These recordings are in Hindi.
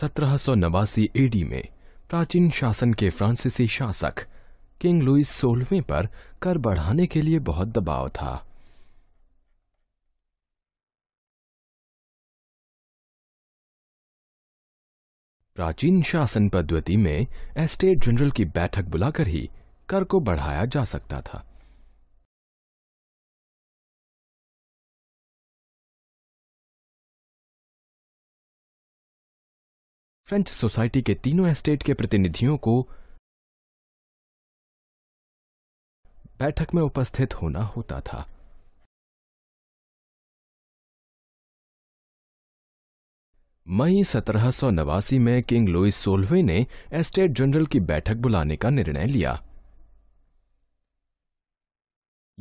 सत्रह सौ नवासी एडी में प्राचीन शासन के फ्रांसीसी शासक किंग लुइस सोलहवें पर कर बढ़ाने के लिए बहुत दबाव था प्राचीन शासन पद्धति में एस्टेट जनरल की बैठक बुलाकर ही कर को बढ़ाया जा सकता था फ्रेंच सोसाइटी के तीनों एस्टेट के प्रतिनिधियों को बैठक में उपस्थित होना होता था मई सत्रह नवासी में किंग लुइस सोलवे ने एस्टेट जनरल की बैठक बुलाने का निर्णय लिया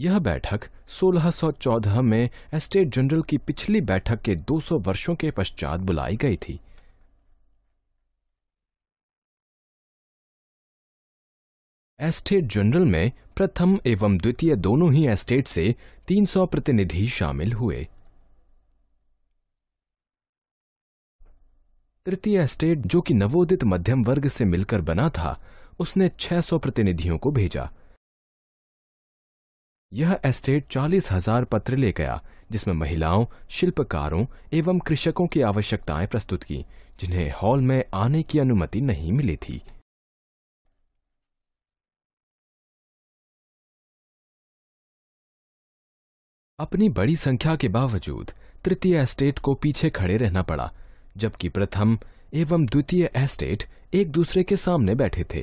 यह बैठक 1614 में एस्टेट जनरल की पिछली बैठक के 200 वर्षों के पश्चात बुलाई गई थी एस्टेट जनरल में प्रथम एवं द्वितीय दोनों ही एस्टेट से 300 प्रतिनिधि शामिल हुए तृतीय एस्टेट जो कि नवोदित मध्यम वर्ग से मिलकर बना था उसने 600 प्रतिनिधियों को भेजा यह एस्टेट चालीस हजार पत्र ले गया जिसमें महिलाओं शिल्पकारों एवं कृषकों की आवश्यकताएं प्रस्तुत की जिन्हें हॉल में आने की अनुमति नहीं मिली थी अपनी बड़ी संख्या के बावजूद तृतीय एस्टेट को पीछे खड़े रहना पड़ा जबकि प्रथम एवं द्वितीय एस्टेट एक दूसरे के सामने बैठे थे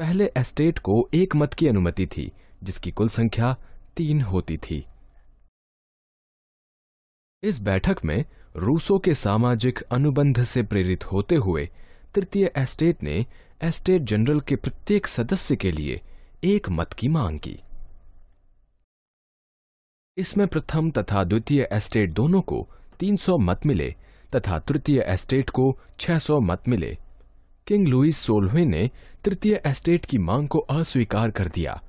पहले एस्टेट को एक मत की अनुमति थी जिसकी कुल संख्या तीन होती थी इस बैठक में रूसों के सामाजिक अनुबंध से प्रेरित होते हुए तृतीय एस्टेट ने एस्टेट जनरल के प्रत्येक सदस्य के लिए एक मत की मांग की इसमें प्रथम तथा द्वितीय एस्टेट दोनों को 300 मत मिले तथा तृतीय एस्टेट को 600 मत मिले किंग लुईस सोलहवें ने तृतीय एस्टेट की मांग को अस्वीकार कर दिया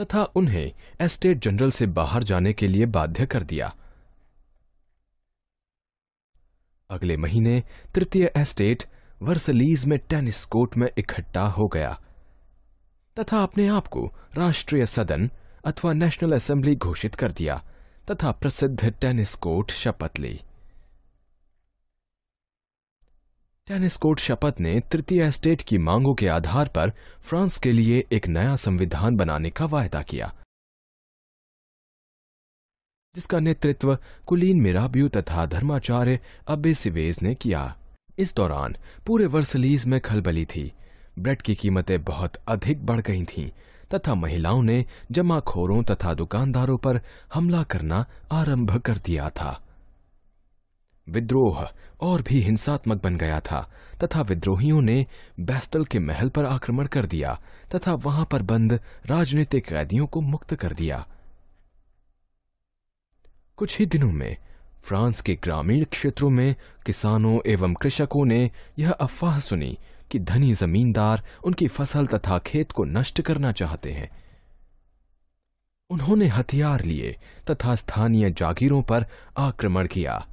तथा उन्हें एस्टेट जनरल से बाहर जाने के लिए बाध्य कर दिया अगले महीने तृतीय एस्टेट वर्सलीज में टेनिस कोर्ट में इकट्ठा हो गया तथा अपने आप को राष्ट्रीय सदन अथवा नेशनल असेंबली घोषित कर दिया तथा प्रसिद्ध टेनिस कोर्ट शपथ ली टेनिस कोर्ट शपथ ने तृतीय एस्टेट की मांगों के आधार पर फ्रांस के लिए एक नया संविधान बनाने का वायदा किया जिसका नेतृत्व कुलीन मिराब्यू तथा धर्माचार्य अबे सिवेज ने किया इस दौरान पूरे वर्सलीज में खलबली थी ब्रेड की कीमतें बहुत अधिक बढ़ गई थीं तथा महिलाओं ने जमाखोरों तथा दुकानदारों पर हमला करना आरंभ कर दिया था विद्रोह और भी हिंसात्मक बन गया था तथा विद्रोहियों ने बैस्तल के महल पर आक्रमण कर दिया तथा वहां पर बंद राजनीतिक कैदियों को मुक्त कर दिया कुछ ही दिनों में फ्रांस के ग्रामीण क्षेत्रों में किसानों एवं कृषकों ने यह अफवाह सुनी कि धनी जमींदार उनकी फसल तथा खेत को नष्ट करना चाहते हैं उन्होंने हथियार लिए तथा स्थानीय जागीरों पर आक्रमण किया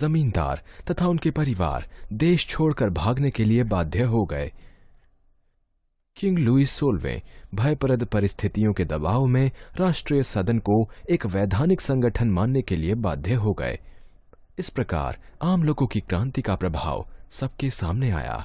जमींदार तथा उनके परिवार देश छोड़कर भागने के लिए बाध्य हो गए किंग लुईस सोलवे भयप्रद परिस्थितियों के दबाव में राष्ट्रीय सदन को एक वैधानिक संगठन मानने के लिए बाध्य हो गए इस प्रकार आम लोगों की क्रांति का प्रभाव सबके सामने आया